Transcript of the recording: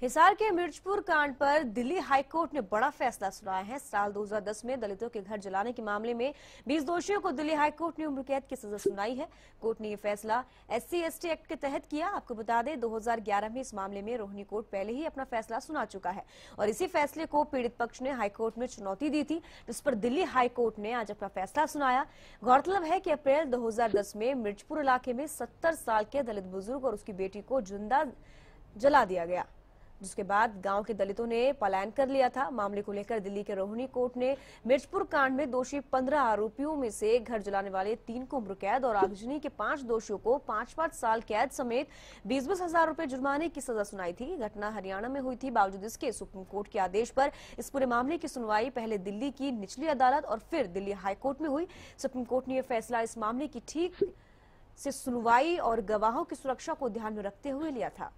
हिसार के मिर्चपुर कांड पर दिल्ली हाईकोर्ट ने बड़ा फैसला सुनाया है साल 2010 में दलितों के घर जलाने के मामले में 20 दोषियों को दिल्ली हाईकोर्ट ने उम्र कैद की सजा सुनाई है कोर्ट ने यह फैसला एससी एसटी एक्ट के तहत किया आपको बता दें 2011 में इस मामले में रोहिणी कोर्ट पहले ही अपना फैसला सुना चुका है और इसी फैसले को पीड़ित पक्ष ने हाईकोर्ट में चुनौती दी थी जिस पर दिल्ली हाईकोर्ट ने आज अपना फैसला सुनाया गौरतलब है की अप्रैल दो में मिर्चपुर इलाके में सत्तर साल के दलित बुजुर्ग और उसकी बेटी को जिंदा जला दिया गया जिसके बाद गांव के दलितों ने पलायन कर लिया था मामले को लेकर दिल्ली के रोहिणी कोर्ट ने मिर्चपुर कांड में दोषी पंद्रह आरोपियों में से घर जलाने वाले तीन को उम्र कैद और आगजनी के पांच दोषियों को पांच पांच साल कैद समेत बीस बीस हजार रूपए जुर्माने की सजा सुनाई थी घटना हरियाणा में हुई थी बावजूद इसके सुप्रीम कोर्ट के आदेश पर इस पूरे मामले की सुनवाई पहले दिल्ली की निचली अदालत और फिर दिल्ली हाईकोर्ट में हुई सुप्रीम कोर्ट ने यह फैसला इस मामले की ठीक से सुनवाई और गवाहों की सुरक्षा को ध्यान में रखते हुए लिया था